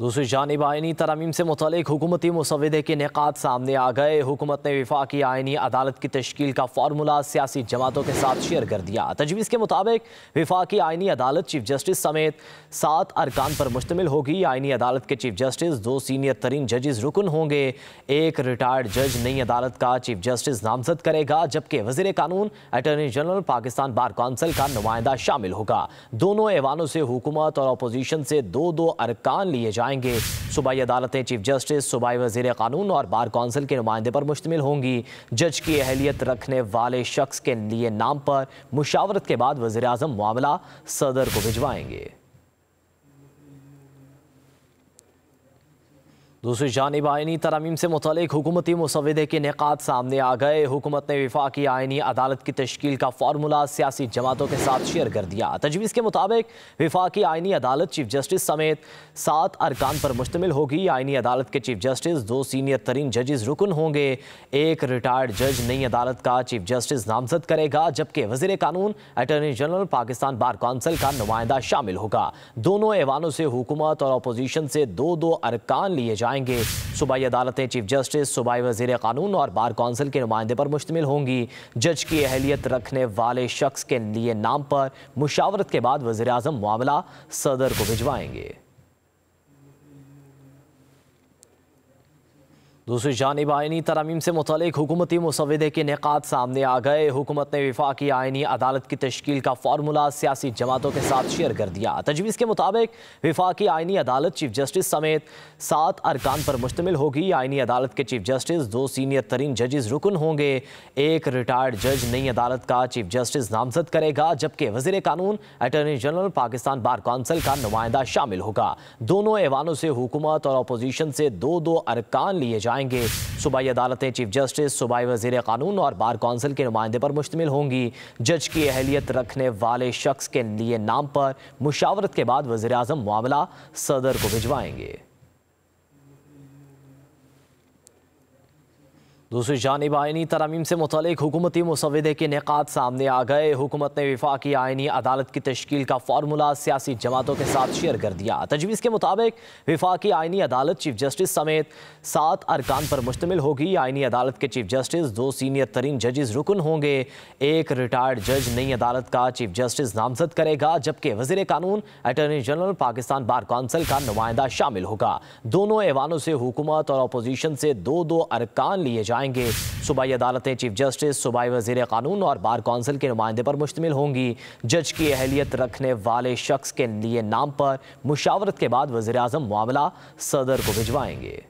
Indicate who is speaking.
Speaker 1: दूसरी जानब आइनी तरमीम से मुतल हुकूमती मुसविदे के निकात सामने आ गए हुकूमत ने विफा की आइनी अदालत की तश्कील का फार्मूला सियासी जमातों के साथ शेयर कर दिया तजवीज़ के मुताबिक विफा की आइनी अदालत चीफ जस्टिस समेत सात अरकान पर मुश्तमिल होगी आइनी अदालत के चीफ जस्टिस दो सीनियर तरीन जजेज रुकन होंगे एक रिटायर्ड जज नई अदालत का चीफ जस्टिस नामजद करेगा जबकि वजीर कानून attorney general Pakistan bar council का नुमाइंदा शामिल होगा दोनों ऐवानों से हुकूमत और अपोजिशन से दो दो अरकान लिए जाए आएंगे सूबाई अदालतें चीफ जस्टिस सूबाई वजीर कानून और बार कौंसिल के नुमाइंदे पर मुश्तमिल होंगी जज की अहलियत रखने वाले शख्स के लिए नाम पर मुशावरत के बाद वजी अजम मामला सदर को भिजवाएंगे दूसरी जानब आइनी तरमीम से मुतल हुकूमती मसवदे के निकात सामने आ गए हुकूमत ने विफाक आइनी अदालत की तश्कील का फार्मूला सियासी जमातों के साथ शेयर कर दिया तजवीज़ के मुताबिक विफाक आइनी अदालत चीफ जस्टिस समेत सात अरकान पर मुश्तमिल होगी आइनी अदालत के चीफ जस्टिस दो सीनियर तरीन जजेज रुकन होंगे एक रिटायर्ड जज नई अदालत का चीफ जस्टिस नामजद करेगा जबकि वजीर कानून attorney general Pakistan bar council का नुमाइंदा शामिल होगा दोनों ऐवानों से हुकूमत और अपोजिशन से दो दो अरकान लिए जाए जाएंगे सूबाई अदालतें चीफ जस्टिस सूबाई वजीर कानून और बार कौंसिल के नुमाइंदे पर मुश्तमिल होंगी जज की अहलियत रखने वाले शख्स के लिए नाम पर मुशावरत के बाद वजी अजम मामला सदर को भिजवाएंगे दूसरी जानब आइनी तरमीम से मुतल हुकूमती मसवदे के निकात सामने आ गए हुकूमत ने विफाकी आइनी अदालत की तश्कील का फार्मूला सियासी जमातों के साथ शेयर कर दिया तजवीज़ के मुताबिक विफा की आइनी अदालत चीफ जस्टिस समेत सात अरकान पर मुश्तमिल होगी आइनी अदालत के चीफ जस्टिस दो सीनियर तरीन जजेज रुकन होंगे एक रिटायर्ड जज नई अदालत का चीफ जस्टिस नामजद करेगा जबकि वजीर कानून attorney general Pakistan bar council का नुमाइंदा शामिल होगा दोनों ऐवानों से हुकूमत और अपोजिशन से दो दो अरकान लिए जाए जाएंगे सूबाई अदालतें चीफ जस्टिस सूबाई वजीर कानून और बार कौंसिल के नुमाइंदे पर मुश्तमिल होंगी जज की अहलियत रखने वाले शख्स के लिए नाम पर मुशावरत के बाद वजी अजम मामला सदर को भिजवाएंगे दूसरी जानब आइनी तरामीम से मुतल हुकूमती मुसविदे के निकात सामने आ गए हुकूमत ने विफा की आइनी अदालत की तश्कील का फार्मूला सियासी जमातों के साथ शेयर कर दिया तजवीज़ के मुताबिक विफा की आइनी अदालत चीफ जस्टिस समेत सात अरकान पर मुश्तमिल होगी आइनी अदालत के चीफ जस्टिस दो सीनियर तरीन जजेज रुकन होंगे एक रिटायर्ड जज नई अदालत का चीफ जस्टिस नामजद करेगा जबकि वजीर कानून attorney general Pakistan bar council का नुमाइंदा शामिल होगा दोनों ऐवानों से हुकूमत और अपोजिशन से दो दो अरकान लिए जाए आएंगे सूबाई अदालतें चीफ जस्टिस सूबाई वजीर कानून और बार कौंसिल के नुमाइंदे पर मुश्तमिल होंगी जज की अहलियत रखने वाले शख्स के लिए नाम पर मुशावरत के बाद वजीर अजम मामला सदर को भिजवाएंगे